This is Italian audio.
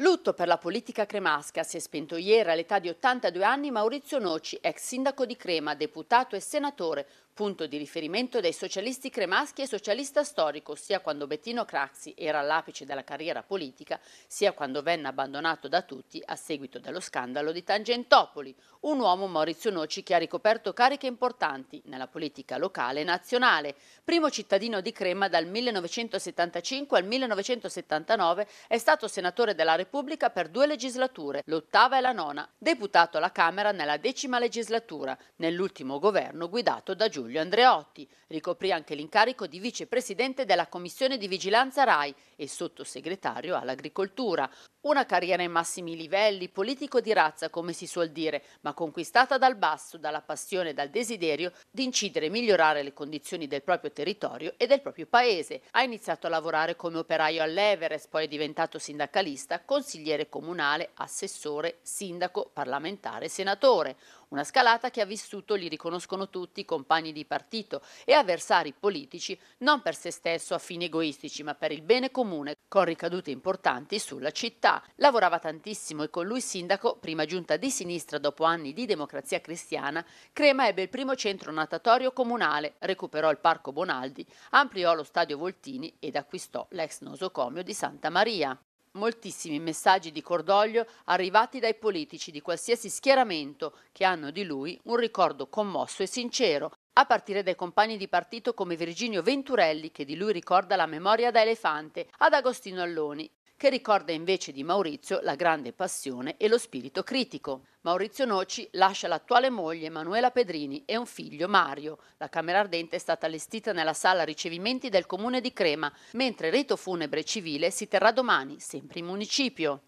Lutto per la politica cremasca. Si è spento ieri all'età di 82 anni Maurizio Noci, ex sindaco di Crema, deputato e senatore, punto di riferimento dei socialisti cremaschi e socialista storico, sia quando Bettino Craxi era all'apice della carriera politica, sia quando venne abbandonato da tutti a seguito dello scandalo di Tangentopoli, un uomo Maurizio Noci che ha ricoperto cariche importanti nella politica locale e nazionale. Primo cittadino di Crema dal 1975 al 1979, è stato senatore della Repubblica per due legislature, l'ottava e la nona, deputato alla Camera nella decima legislatura, nell'ultimo governo guidato da Giulio Giulio Andreotti. Ricoprì anche l'incarico di vicepresidente della Commissione di Vigilanza RAI e sottosegretario all'Agricoltura. Una carriera ai massimi livelli, politico di razza come si suol dire, ma conquistata dal basso, dalla passione e dal desiderio di incidere e migliorare le condizioni del proprio territorio e del proprio paese. Ha iniziato a lavorare come operaio all'Everest, poi è diventato sindacalista, consigliere comunale, assessore, sindaco, parlamentare, senatore. Una scalata che ha vissuto, li riconoscono tutti, compagni di partito e avversari politici non per se stesso a fini egoistici, ma per il bene comune, con ricadute importanti sulla città. Lavorava tantissimo e con lui sindaco, prima giunta di sinistra dopo anni di democrazia cristiana, Crema ebbe il primo centro natatorio comunale, recuperò il parco Bonaldi, ampliò lo stadio Voltini ed acquistò l'ex nosocomio di Santa Maria moltissimi messaggi di cordoglio arrivati dai politici di qualsiasi schieramento che hanno di lui un ricordo commosso e sincero, a partire dai compagni di partito come Virginio Venturelli, che di lui ricorda la memoria da elefante, ad Agostino Alloni, che ricorda invece di Maurizio la grande passione e lo spirito critico. Maurizio Noci lascia l'attuale moglie Manuela Pedrini e un figlio Mario. La camera ardente è stata allestita nella sala ricevimenti del comune di Crema, mentre il rito funebre civile si terrà domani, sempre in municipio.